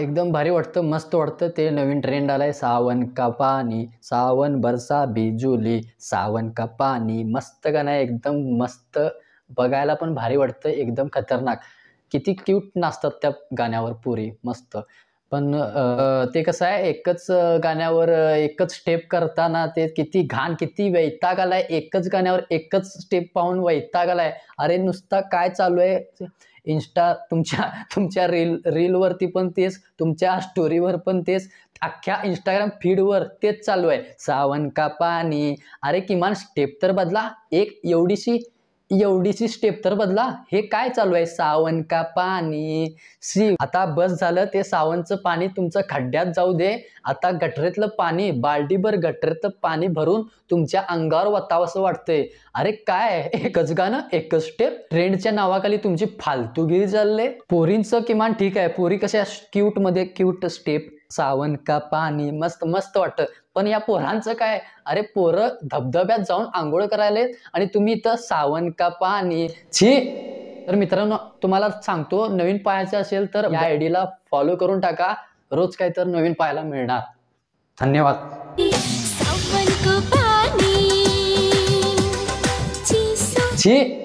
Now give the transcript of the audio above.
एकदम भारी वाटतं मस्त वाटतं ते नवीन ट्रेंड आलाय सावन का पाणी सावन बरसा बिजुली सावन का पाणी मस्त गाणं एकदम मस्त बघायला पण भारी वाटतं एकदम खतरनाक किती क्यूट नाचतात त्या गाण्यावर पुरी मस्त पण ते कसं आहे एकच गाण्यावर एकच स्टेप करताना ते किती घाण किती वैताग आलाय एकच गाण्यावर एकच स्टेप पाहून वैताग आलाय अरे नुसता काय चालू आहे इन्स्टा तुमच्या तुमच्या रील रीलवरती पण तेच तुमच्या स्टोरीवर पण तेच अख्ख्या इंस्टाग्राम फीडवर तेच चालू आहे सावन का पाणी अरे किमान स्टेप तर बदला एक एवढीशी एवढीची स्टेप तर बदला हे काय चालू आहे सावन का पाणी सी आता बस झालं ते सावनचं पाणी तुमचं खड्ड्यात जाऊ दे आता गटरेतलं पाणी बाल्टीभर गटरेतलं पाणी भरून तुमच्या अंगावर असं वाटतंय अरे काय एकच गाणं एकच स्टेप ट्रेंडच्या नावाखाली तुमची फालतूगिरी चालले पोरींचं किमान ठीक आहे पोरी कशा क्यूट मध्ये क्यूट स्टेप सावन का पाणी मस्त मस्त वाटत पण या पोरांचं काय अरे पोरं धबधब्यात जाऊन आंघोळ करायला आणि तुम्ही इथं सावन का पाणी छी तर मित्रांनो तुम्हाला सांगतो नवीन पाहायचं असेल तर या ला फॉलो करून टाका रोज काय तर नवीन पाहायला मिळणार धन्यवाद छी